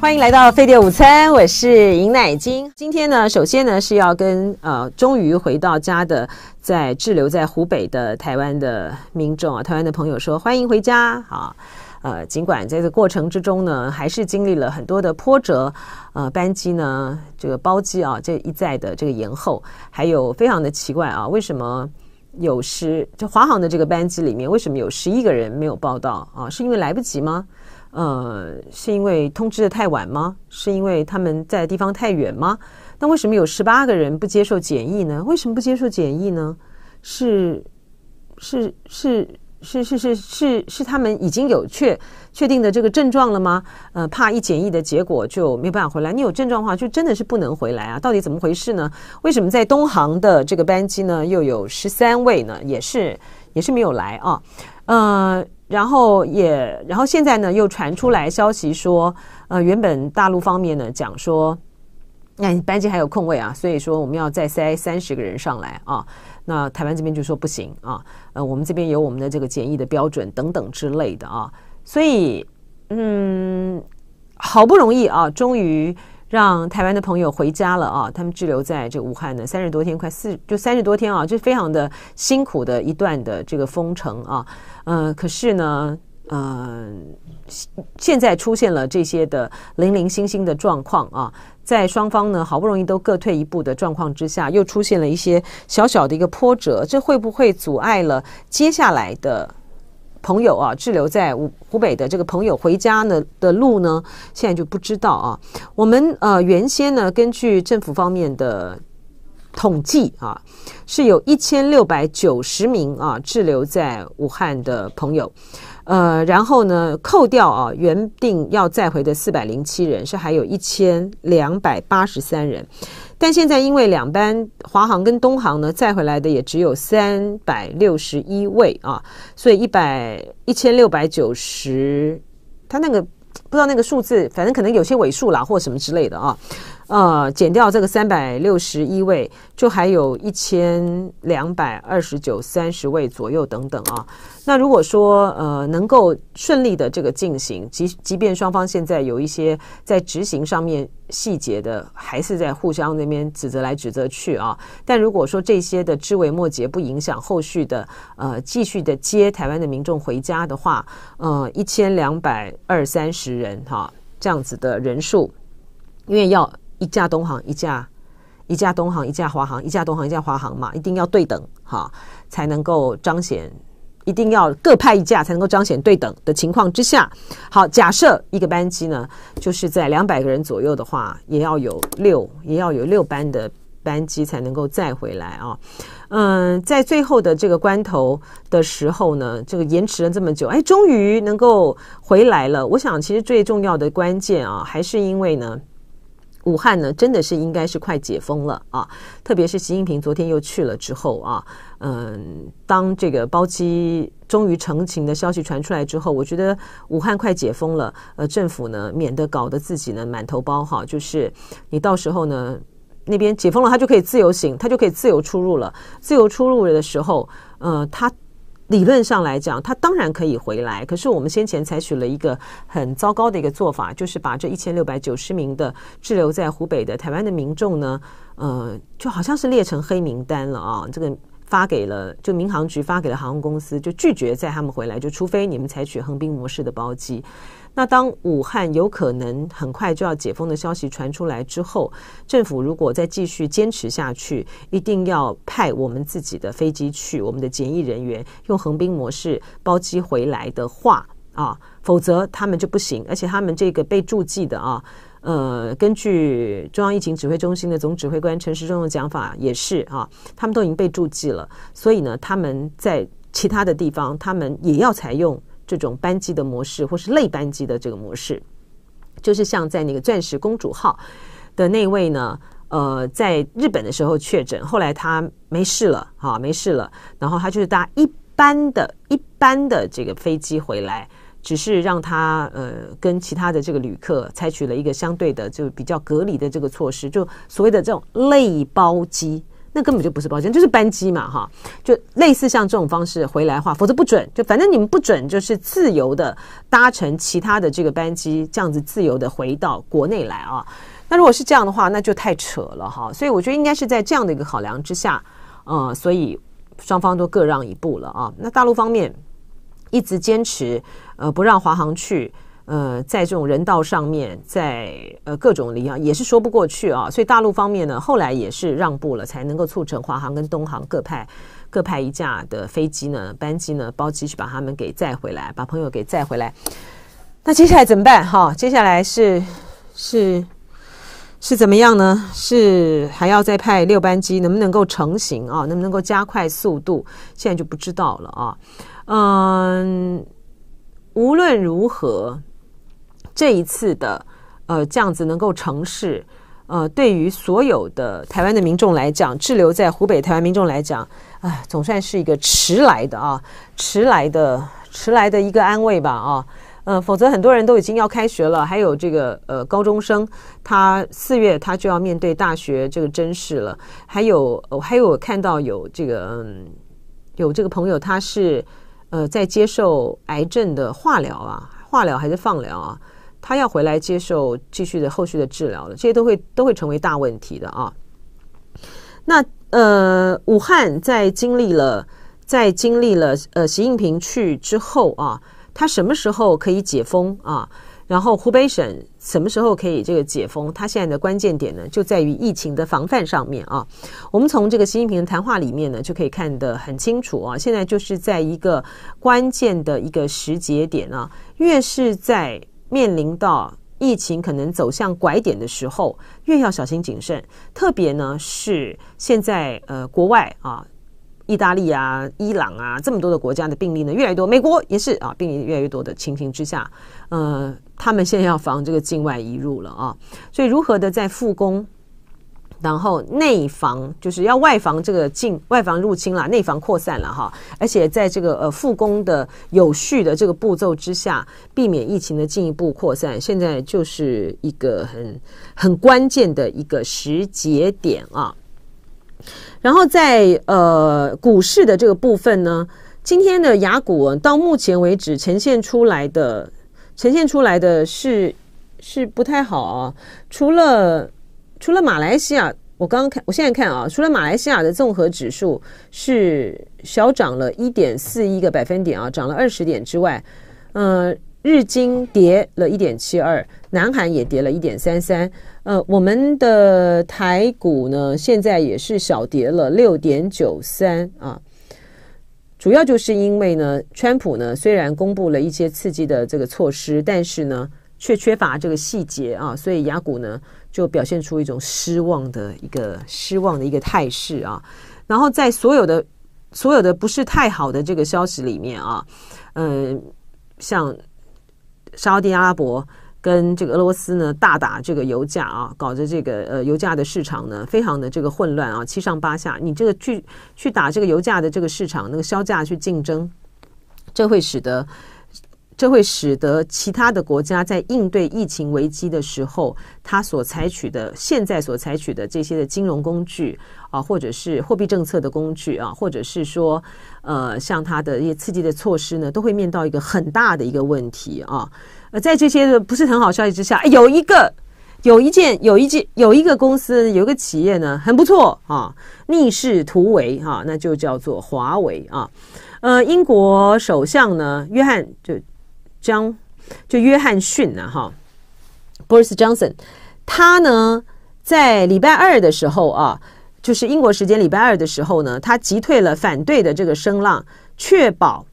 欢迎来到飞碟午餐，我是尹乃金。今天呢，首先呢是要跟呃终于回到家的在滞留在湖北的台湾的民众啊，台湾的朋友说欢迎回家啊。呃，尽管在这个过程之中呢，还是经历了很多的波折，呃，班机呢这个包机啊这一再的这个延后，还有非常的奇怪啊，为什么有十就华航的这个班机里面为什么有十一个人没有报到啊？是因为来不及吗？呃，是因为通知的太晚吗？是因为他们在地方太远吗？那为什么有十八个人不接受检疫呢？为什么不接受检疫呢？是是是是是是是是他们已经有确确定的这个症状了吗？呃，怕一检疫的结果就没办法回来。你有症状的话，就真的是不能回来啊！到底怎么回事呢？为什么在东航的这个班机呢又有十三位呢？也是。也是没有来啊，呃，然后也，然后现在呢又传出来消息说，呃，原本大陆方面呢讲说，那班级还有空位啊，所以说我们要再塞三十个人上来啊，那台湾这边就说不行啊，呃，我们这边有我们的这个检疫的标准等等之类的啊，所以嗯，好不容易啊，终于。让台湾的朋友回家了啊！他们滞留在这个武汉呢，三十多天，快四就三十多天啊，这非常的辛苦的一段的这个封城啊，呃，可是呢，呃，现在出现了这些的零零星星的状况啊，在双方呢好不容易都各退一步的状况之下，又出现了一些小小的一个波折，这会不会阻碍了接下来的？朋友啊，滞留在武湖北的这个朋友回家呢的路呢，现在就不知道啊。我们呃原先呢，根据政府方面的统计啊，是有一千六百九十名啊滞留在武汉的朋友，呃，然后呢扣掉啊原定要再回的四百零七人，是还有一千两百八十三人。但现在因为两班华航跟东航呢载回来的也只有三百六十一位啊，所以一百一千六百九十，他那个不知道那个数字，反正可能有些尾数啦或什么之类的啊。呃，减掉这个三百六十一位，就还有一千两百二十九三十位左右等等啊。那如果说呃能够顺利的这个进行，即即便双方现在有一些在执行上面细节的，还是在互相那边指责来指责去啊。但如果说这些的枝微末节不影响后续的呃继续的接台湾的民众回家的话，呃一千两百二三十人哈这样子的人数，因为要。一架东航，一架一架东航，一架华航，一架东航，一架华航嘛，一定要对等哈，才能够彰显，一定要各派一架才能够彰显对等的情况之下。好，假设一个班机呢，就是在两百个人左右的话，也要有六，也要有六班的班机才能够再回来啊。嗯，在最后的这个关头的时候呢，这个延迟了这么久，哎，终于能够回来了。我想，其实最重要的关键啊，还是因为呢。武汉呢，真的是应该是快解封了啊！特别是习近平昨天又去了之后啊，嗯，当这个包机终于成行的消息传出来之后，我觉得武汉快解封了。呃，政府呢，免得搞得自己呢满头包哈，就是你到时候呢那边解封了，他就可以自由行，他就可以自由出入了。自由出入的时候，呃，他。理论上来讲，他当然可以回来。可是我们先前采取了一个很糟糕的一个做法，就是把这一千六百九十名的滞留在湖北的台湾的民众呢，呃，就好像是列成黑名单了啊，这个。发给了就民航局发给了航空公司，就拒绝载他们回来，就除非你们采取横滨模式的包机。那当武汉有可能很快就要解封的消息传出来之后，政府如果再继续坚持下去，一定要派我们自己的飞机去，我们的检疫人员用横滨模式包机回来的话啊，否则他们就不行，而且他们这个被注记的啊。呃，根据中央疫情指挥中心的总指挥官陈时中讲法，也是啊，他们都已经被注记了，所以呢，他们在其他的地方，他们也要采用这种班机的模式，或是类班机的这个模式，就是像在那个钻石公主号的那位呢，呃，在日本的时候确诊，后来他没事了，啊，没事了，然后他就是搭一般的、一般的这个飞机回来。只是让他呃跟其他的这个旅客采取了一个相对的就比较隔离的这个措施，就所谓的这种类包机，那根本就不是包机，就是班机嘛哈，就类似像这种方式回来话，否则不准，就反正你们不准就是自由的搭乘其他的这个班机，这样子自由的回到国内来啊。那如果是这样的话，那就太扯了哈。所以我觉得应该是在这样的一个考量之下，呃，所以双方都各让一步了啊。那大陆方面。一直坚持，呃，不让华航去，呃，在这种人道上面，在呃各种理由也是说不过去啊。所以大陆方面呢，后来也是让步了，才能够促成华航跟东航各派各派一架的飞机呢，班机呢包机去把他们给载回来，把朋友给载回来。那接下来怎么办？哈，接下来是是是怎么样呢？是还要再派六班机？能不能够成型啊？能不能够加快速度？现在就不知道了啊。嗯，无论如何，这一次的呃这样子能够成事，呃，对于所有的台湾的民众来讲，滞留在湖北台湾民众来讲，哎，总算是一个迟来的啊，迟来的迟来的一个安慰吧啊，呃，否则很多人都已经要开学了，还有这个呃高中生，他四月他就要面对大学这个真试了，还有我还有我看到有这个嗯有这个朋友他是。呃，在接受癌症的化疗啊，化疗还是放疗啊，他要回来接受继续的后续的治疗了，这些都会都会成为大问题的啊。那呃，武汉在经历了在经历了呃习近平去之后啊，他什么时候可以解封啊？然后湖北省什么时候可以这个解封？它现在的关键点呢，就在于疫情的防范上面啊。我们从这个习近平的谈话里面呢，就可以看得很清楚啊。现在就是在一个关键的一个时节点啊，越是在面临到疫情可能走向拐点的时候，越要小心谨慎。特别呢是现在呃国外啊。意大利啊，伊朗啊，这么多的国家的病例呢越来越多，美国也是啊，病例越来越多的情形之下，呃，他们现在要防这个境外移入了啊，所以如何的在复工，然后内防就是要外防这个境外防入侵了，内防扩散了哈，而且在这个呃复工的有序的这个步骤之下，避免疫情的进一步扩散，现在就是一个很很关键的一个时节点啊。然后在呃股市的这个部分呢，今天的雅股到目前为止呈现出来的呈现出来的是是不太好啊。除了除了马来西亚，我刚刚看，我现在看啊，除了马来西亚的综合指数是小涨了一点四一个百分点啊，涨了二十点之外，嗯。日经跌了一点七二，南韩也跌了一点三三。呃，我们的台股呢，现在也是小跌了六点九三啊。主要就是因为呢，川普呢虽然公布了一些刺激的这个措施，但是呢却缺乏这个细节啊，所以雅股呢就表现出一种失望的一个失望的一个态势啊。然后在所有的所有的不是太好的这个消息里面啊，嗯，像。沙特阿拉伯跟这个俄罗斯呢，大打这个油价啊，搞得这个呃油价的市场呢，非常的这个混乱啊，七上八下。你这个去去打这个油价的这个市场那个销价去竞争，这会使得。这会使得其他的国家在应对疫情危机的时候，他所采取的现在所采取的这些的金融工具啊，或者是货币政策的工具啊，或者是说呃，像他的一些刺激的措施呢，都会面到一个很大的一个问题啊。呃，在这些的不是很好消息之下，有一个，有一件，有一件，有一个公司，有一个企业呢，很不错啊，逆势突围哈，那就叫做华为啊。呃，英国首相呢，约翰就。张，就约翰逊呐，哈，b o r i s Johnson，他呢，在礼拜二的时候啊，就是英国时间礼拜二的时候呢，他击退了反对的这个声浪，确保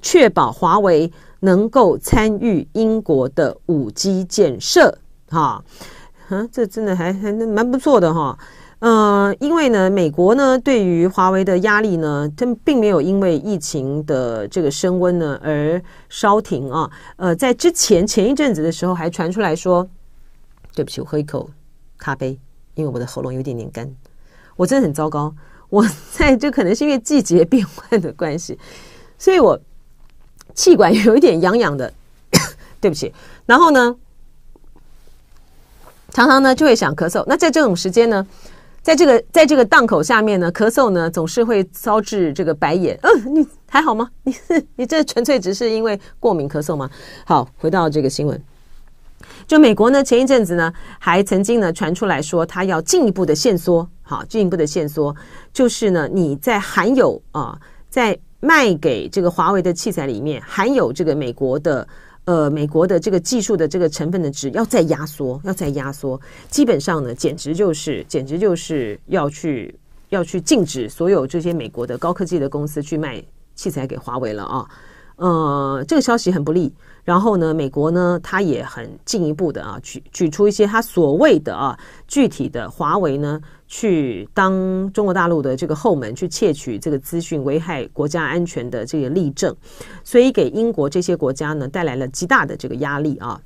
确保华为能够参与英国的五 G 建设，哈，嗯，这真的还还蛮不错的哈。呃，因为呢，美国呢对于华为的压力呢，它并没有因为疫情的这个升温呢而稍停啊。呃，在之前前一阵子的时候，还传出来说，对不起，我喝一口咖啡，因为我的喉咙有点点干，我真的很糟糕。我 在就可能是因为季节变换的关系，所以我气管有一点痒痒的，对不起。然后呢，常常呢就会想咳嗽。那在这种时间呢？在这个在这个档口下面呢，咳嗽呢总是会遭致这个白眼。嗯，你还好吗？你 你这纯粹只是因为过敏咳嗽吗？好，回到这个新闻。就美国呢，前一阵子呢还曾经呢传出来说，他要进一步的限缩，好，进一步的限缩就是呢你在含有啊在卖给这个华为的器材里面含有这个美国的。呃，美国的这个技术的这个成分的值要再压缩，要再压缩，基本上呢，简直就是，简直就是要去，要去禁止所有这些美国的高科技的公司去卖器材给华为了啊！呃，这个消息很不利。然后呢，美国呢，它也很进一步的啊，举举出一些它所谓的啊具体的华为呢，去当中国大陆的这个后门，去窃取这个资讯，危害国家安全的这个例证，所以给英国这些国家呢带来了极大的这个压力啊。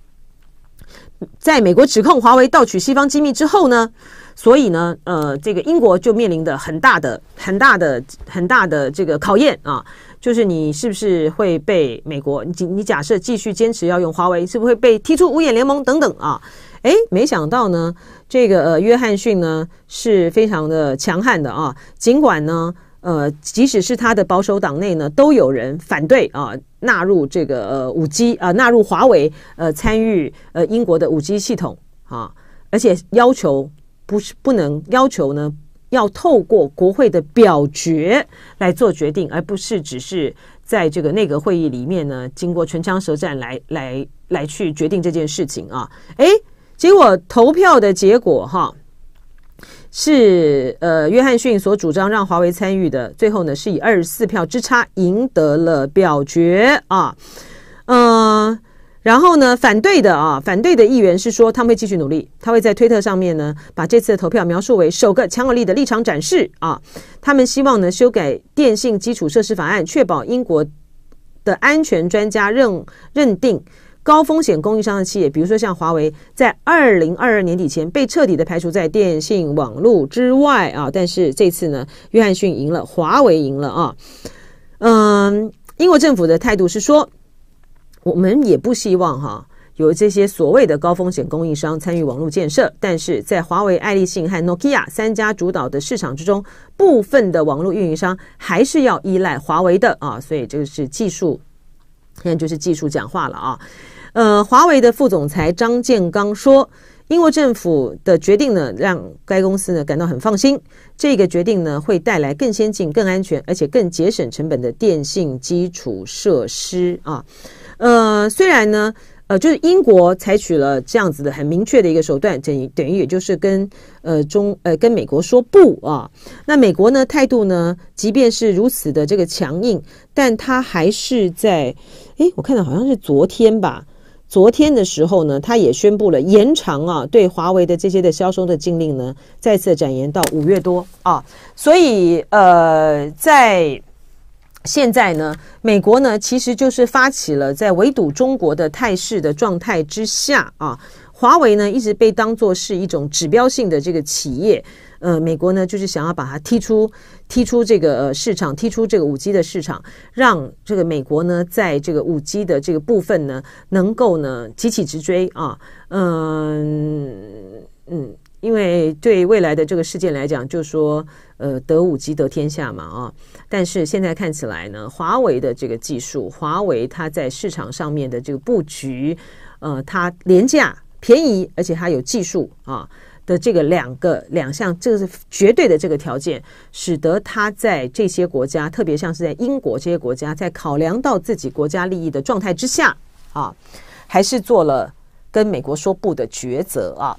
在美国指控华为盗取西方机密之后呢，所以呢，呃，这个英国就面临的很大的、很大的、很大的这个考验啊。就是你是不是会被美国？你你假设继续坚持要用华为，是不是会被踢出五眼联盟等等啊？哎，没想到呢，这个呃约翰逊呢是非常的强悍的啊。尽管呢，呃，即使是他的保守党内呢都有人反对啊，纳入这个呃五 G 啊，纳入华为呃参与呃英国的五 G 系统啊，而且要求不是不能要求呢。要透过国会的表决来做决定，而不是只是在这个内阁会议里面呢，经过唇枪舌战来来来去决定这件事情啊！哎，结果投票的结果哈，是呃，约翰逊所主张让华为参与的，最后呢是以二十四票之差赢得了表决啊。然后呢？反对的啊，反对的议员是说，他们会继续努力。他会在推特上面呢，把这次的投票描述为首个强有力的立场展示啊。他们希望呢，修改电信基础设施法案，确保英国的安全专家认认定高风险供应商的企业，比如说像华为，在二零二二年底前被彻底的排除在电信网络之外啊。但是这次呢，约翰逊赢了，华为赢了啊。嗯，英国政府的态度是说。我们也不希望哈有这些所谓的高风险供应商参与网络建设，但是在华为、爱立信和诺基亚三家主导的市场之中，部分的网络运营商还是要依赖华为的啊，所以这个是技术，现在就是技术讲话了啊。呃，华为的副总裁张建刚说。英国政府的决定呢，让该公司呢感到很放心。这个决定呢，会带来更先进、更安全，而且更节省成本的电信基础设施啊。呃，虽然呢，呃，就是英国采取了这样子的很明确的一个手段，等于等于也就是跟呃中呃跟美国说不啊。那美国呢态度呢，即便是如此的这个强硬，但他还是在诶，我看到好像是昨天吧。昨天的时候呢，他也宣布了延长啊，对华为的这些的销售的禁令呢，再次展延到五月多啊。所以呃，在现在呢，美国呢其实就是发起了在围堵中国的态势的状态之下啊，华为呢一直被当作是一种指标性的这个企业。呃，美国呢，就是想要把它踢出，踢出这个市场，踢出这个五 G 的市场，让这个美国呢，在这个五 G 的这个部分呢，能够呢，急起直追啊，嗯嗯，因为对未来的这个事件来讲，就说，呃，得五 G 得天下嘛啊，但是现在看起来呢，华为的这个技术，华为它在市场上面的这个布局，呃，它廉价便宜，而且它有技术啊。的这个两个两项，这个是绝对的这个条件，使得他在这些国家，特别像是在英国这些国家，在考量到自己国家利益的状态之下，啊，还是做了跟美国说不的抉择啊。